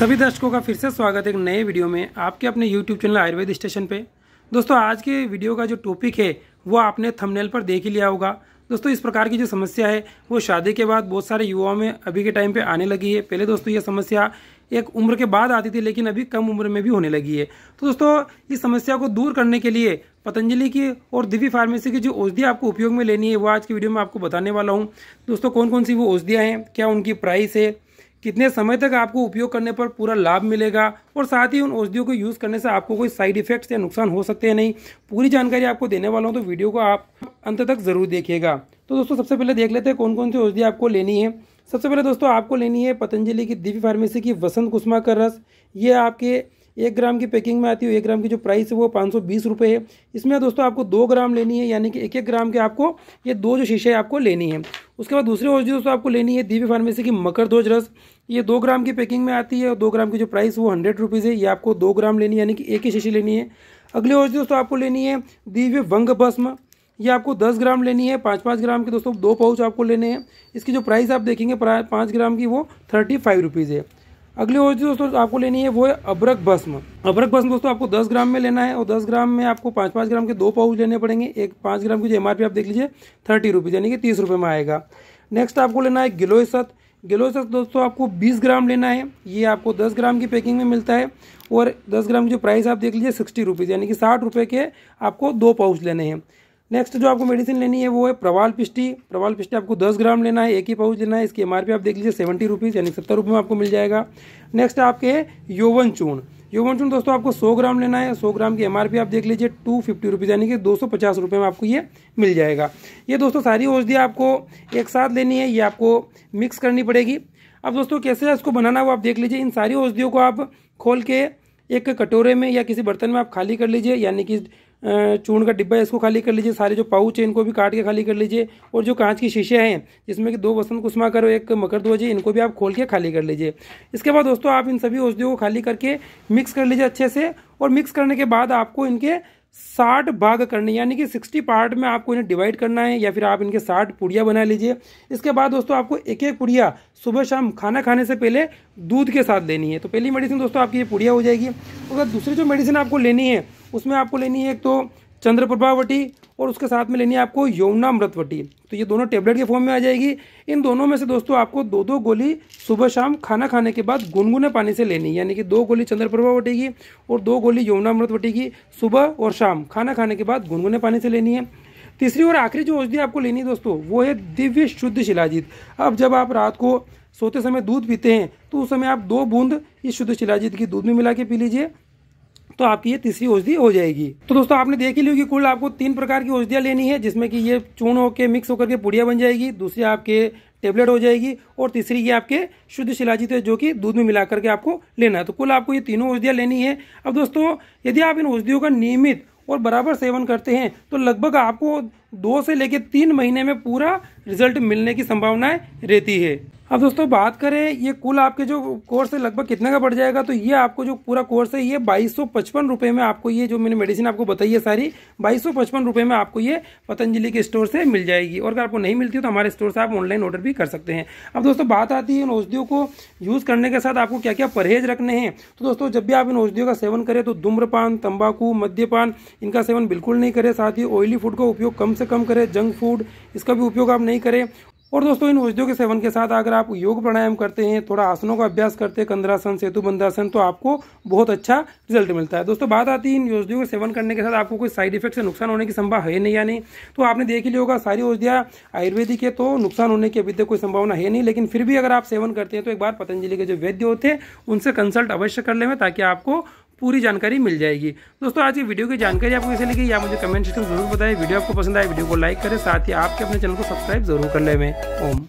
सभी दर्शकों का फिर से स्वागत है एक नए वीडियो में आपके अपने YouTube चैनल आयुर्वेद स्टेशन पे दोस्तों आज के वीडियो का जो टॉपिक है वो आपने थंबनेल पर देख ही लिया होगा दोस्तों इस प्रकार की जो समस्या है वो शादी के बाद बहुत सारे युवाओं में अभी के टाइम पे आने लगी है पहले दोस्तों ये समस्या एक उम्र के बाद आती थी लेकिन अभी कम उम्र में भी होने लगी है तो दोस्तों इस समस्या को दूर करने के लिए पतंजलि की और दिव्य फार्मेसी की जो औषधियाँ आपको उपयोग में लेनी है वो आज की वीडियो में आपको बताने वाला हूँ दोस्तों कौन कौन सी वो औषधियाँ हैं क्या उनकी प्राइस है कितने समय तक आपको उपयोग करने पर पूरा लाभ मिलेगा और साथ ही उन औषधियों को यूज़ करने से आपको कोई साइड इफेक्ट्स या नुकसान हो सकते हैं नहीं पूरी जानकारी आपको देने वाला हूँ तो वीडियो को आप अंत तक ज़रूर देखिएगा तो दोस्तों सबसे पहले देख लेते हैं कौन कौन सी औषधि आपको लेनी है सबसे पहले दोस्तों आपको लेनी है पतंजलि की दिव्य फार्मेसी की वसंत कुसमा का रस ये आपके एक ग्राम की पैकिंग में आती है एक ग्राम की जो प्राइस है वो पाँच सौ बीस रुपये है इसमें दोस्तों आपको दो ग्राम लेनी है यानी कि एक एक ग्राम के आपको ये दो जो शीशे आपको लेनी है उसके बाद दूसरी औषधि दोस्तों आपको लेनी है दीवी फार्मेसी की मकर ध्वज रस ये दो ग्राम की पैकिंग में आती है और दो ग्राम की जो प्राइस वो हंड्रेड रुपीज़ है ये आपको दो ग्राम लेनी है यानी कि एक ही शीशी लेनी है अगली औषधि दोस्तों आपको लेनी है दिव्य वंग भस्म ये आपको दस ग्राम लेनी है पाँच पाँच ग्राम की दोस्तों दो पाउच आपको लेने हैं इसकी जो प्राइस आप देखेंगे पाँच ग्राम की वो थर्टी फाइव रुपीज़ है अगली और दोस्तों आपको लेनी है वो है अबरक भस्म अबरक भस्म दोस्तों आपको 10 ग्राम में लेना है और 10 ग्राम में आपको पाँच पाँच ग्राम के दो पाउच लेने पड़ेंगे एक पाँच ग्राम की जो एम आप देख लीजिए थर्टी रुपीज़ यानी कि तीस रुपये में आएगा नेक्स्ट आपको लेना है गिलोय सत गिलोय सत दोस्तों आपको बीस ग्राम लेना है ये आपको दस ग्राम की पैकिंग में मिलता है और दस ग्राम की जो प्राइस आप देख लीजिए सिक्सटी रुपीज़ यानी कि साठ के आपको दो पाउच लेने हैं नेक्स्ट जो आपको मेडिसिन लेनी है वो है प्रवाल पिस्टी प्रवाल पिस्टी आपको दस ग्राम लेना है एक ही पाउच लेना है इसकी एम आप देख लीजिए सेवेंटी रुपीज़ यानी सत्तर रुपये में आपको मिल जाएगा नेक्स्ट आपके यौवन चून यौवन चून दोस्तों आपको सौ ग्राम लेना है सौ ग्राम की एम आप देख लीजिए टू फिफ्टी रुपीज़ यानी कि दो सौ पचास रुपये में आपको ये मिल जाएगा ये दोस्तों सारी औषधियाँ आपको एक साथ लेनी है ये आपको मिक्स करनी पड़ेगी अब दोस्तों कैसे इसको बनाना वो आप देख लीजिए इन सारी औषधियों को आप खोल के एक कटोरे में या किसी बर्तन में आप खाली कर लीजिए यानी कि चूर्ण का डिब्बा है इसको खाली कर लीजिए सारे जो पाउच है इनको भी काट के खाली कर लीजिए और जो कांच की शीशे हैं जिसमें कि दो वसंत कुसमा करो एक मकर ध्वज इनको भी आप खोल के खाली कर लीजिए इसके बाद दोस्तों आप इन सभी औषधियों को खाली करके मिक्स कर लीजिए अच्छे से और मिक्स करने के बाद आपको इनके साठ भाग करने यानी कि सिक्सटी पार्ट में आपको इन्हें डिवाइड करना है या फिर आप इनके साठ पुड़िया बना लीजिए इसके बाद दोस्तों आपको एक एक पुड़िया सुबह शाम खाना खाने से पहले दूध के साथ लेनी है तो पहली मेडिसिन दोस्तों आपकी ये पुड़िया हो जाएगी और दूसरी जो मेडिसिन आपको लेनी है उसमें आपको लेनी है एक तो चंद्रप्रभावटी और उसके साथ में लेनी है आपको अमृतवटी तो ये दोनों टेबलेट के फॉर्म में आ जाएगी इन दोनों में से दोस्तों आपको दो दो गोली सुबह शाम खाना खाने के बाद गुनगुने पानी से लेनी यानी कि दो गोली चंद्रप्रभा वटेगी और दो गोली यमुना अमृत वटेगी सुबह और शाम खाना खाने के बाद गुनगुने पानी से लेनी है तीसरी और आखिरी जो औषधि आपको लेनी है दोस्तों वो है दिव्य शुद्ध शिलाजीत अब जब आप रात को सोते समय दूध पीते हैं तो उस समय आप दो बूंद इस शुद्ध शिलाजीत की दूध में मिला के पी लीजिए तो आपकी ये तीसरी औषधि हो जाएगी तो दोस्तों आपने देख ही ली होगी कुल आपको तीन प्रकार की औषधियाँ लेनी है जिसमें कि ये चूर्ण होकर मिक्स होकर के पुड़िया बन जाएगी दूसरी आपके टेबलेट हो जाएगी और तीसरी ये आपके शुद्ध शिलाजित है जो कि दूध में मिला करके आपको लेना है तो कुल आपको ये तीनों औषधियाँ लेनी है अब दोस्तों यदि आप इन औषधियों का नियमित और बराबर सेवन करते हैं तो लगभग आपको दो से लेकर तीन महीने में पूरा रिजल्ट मिलने की संभावनाएं रहती है अब दोस्तों बात करें ये कुल आपके जो कोर्स है लगभग कितने का पड़ जाएगा तो ये आपको जो पूरा कोर्स है ये बाईस सौ पचपन में आपको ये जो मैंने मेडिसिन आपको बताई है सारी बाईस सौ पचपन में आपको ये पतंजलि के स्टोर से मिल जाएगी और अगर आपको नहीं मिलती हो तो हमारे स्टोर से आप ऑनलाइन ऑर्डर भी कर सकते हैं अब दोस्तों बात आती है इन औषधियों को यूज़ करने के साथ आपको क्या क्या परहेज रखने हैं तो दोस्तों जब भी आप इन औषधियों का सेवन करें तो धूम्रपान तंबाकू मद्यपान इनका सेवन बिल्कुल नहीं करें साथ ही ऑयली फूड का उपयोग कम से कम करें जंक फूड इसका भी उपयोग आप नहीं करें और दोस्तों इन औषधियों के सेवन के साथ अगर आप योग प्राणायाम करते हैं थोड़ा आसनों का अभ्यास करते हैं कंद्रासन सेतु बंदासन तो आपको बहुत अच्छा रिजल्ट मिलता है दोस्तों बात आती है इन औषधियों के सेवन करने के साथ आपको कोई साइड इफेक्ट से नुकसान होने की संभावना है नहीं या नहीं तो आपने देख लिया होगा सारी औषधियाँ आयुर्वेदिक है तो नुकसान होने की अभी तक कोई संभावना है नहीं लेकिन फिर भी अगर आप सेवन करते हैं तो एक बार पतंजलि के जो वैद्य होते हैं उनसे कंसल्ट अवश्य कर लेवें ताकि आपको पूरी जानकारी मिल जाएगी दोस्तों आज की वीडियो की जानकारी आपको कैसे लगी या मुझे कमेंट सेक्शन जरूर बताएं वीडियो आपको पसंद आए वीडियो को लाइक करें साथ ही आपके अपने चैनल को सब्सक्राइब जरूर कर ले ओम